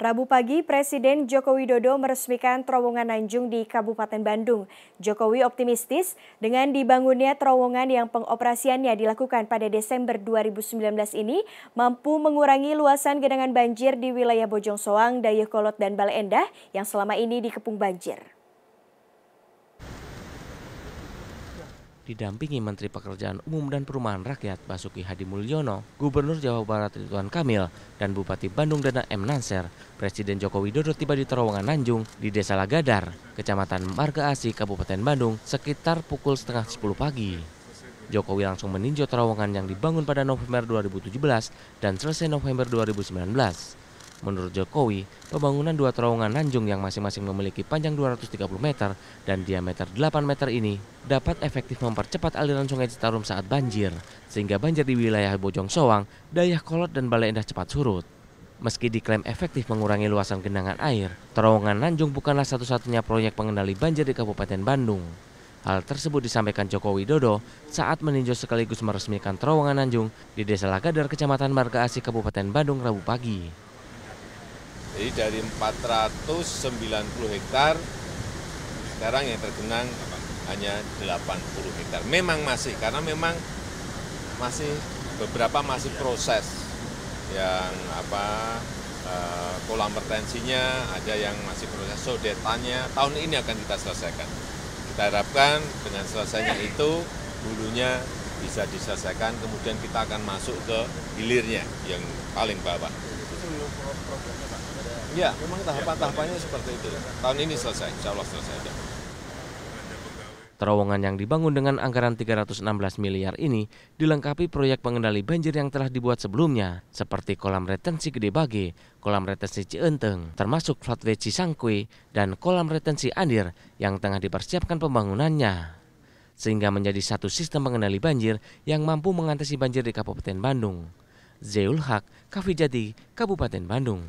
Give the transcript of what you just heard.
Rabu pagi, Presiden Joko Widodo meresmikan terowongan Nanjung di Kabupaten Bandung. Jokowi optimistis dengan dibangunnya terowongan yang pengoperasiannya dilakukan pada Desember 2019 ini mampu mengurangi luasan genangan banjir di wilayah Bojong Soang, Dayakolot, dan Balendah yang selama ini dikepung banjir. Didampingi Menteri Pekerjaan Umum dan Perumahan Rakyat Basuki Hadi Mulyono, Gubernur Jawa Barat Ridwan Kamil, dan Bupati Bandung Dana M. Nanser, Presiden Joko Widodo tiba di terowongan Nanjung di Desa Lagadar, Kecamatan Marga Asi, Kabupaten Bandung, sekitar pukul setengah 10 pagi. Jokowi langsung meninjau terowongan yang dibangun pada November 2017 dan selesai November 2019. Menurut Jokowi, pembangunan dua terowongan Nanjung yang masing-masing memiliki panjang 230 meter dan diameter 8 meter ini dapat efektif mempercepat aliran sungai Citarum saat banjir, sehingga banjir di wilayah Bojong Soang, Dayah Kolot dan Balai Endah cepat surut. Meski diklaim efektif mengurangi luasan genangan air, terowongan Nanjung bukanlah satu-satunya proyek pengendali banjir di Kabupaten Bandung. Hal tersebut disampaikan Joko Widodo saat meninjau sekaligus meresmikan terowongan Nanjung di Desa Lagadar, Kecamatan Marga Asih, Kabupaten Bandung, Rabu pagi. Jadi dari 490 hektar sekarang yang tergenang hanya 80 hektar. Memang masih karena memang masih beberapa masih iya. proses yang apa kolam eh, retensinya ada yang masih proses sodetannya tahun ini akan kita selesaikan. Kita harapkan dengan selesainya itu bulunya bisa diselesaikan kemudian kita akan masuk ke hilirnya yang paling bawah. Ya, memang tahapan-tahapannya seperti itu. Tahun ini selesai, insya Allah selesai. Ya. Terowongan yang dibangun dengan anggaran 316 miliar ini dilengkapi proyek pengendali banjir yang telah dibuat sebelumnya, seperti kolam retensi Gede Bage, kolam retensi Cienteng, termasuk flatway Cisangkui, dan kolam retensi Andir yang tengah dipersiapkan pembangunannya. Sehingga menjadi satu sistem pengendali banjir yang mampu mengantisipasi banjir di Kabupaten Bandung. Zeul Haq, Kavi Kabupaten Bandung.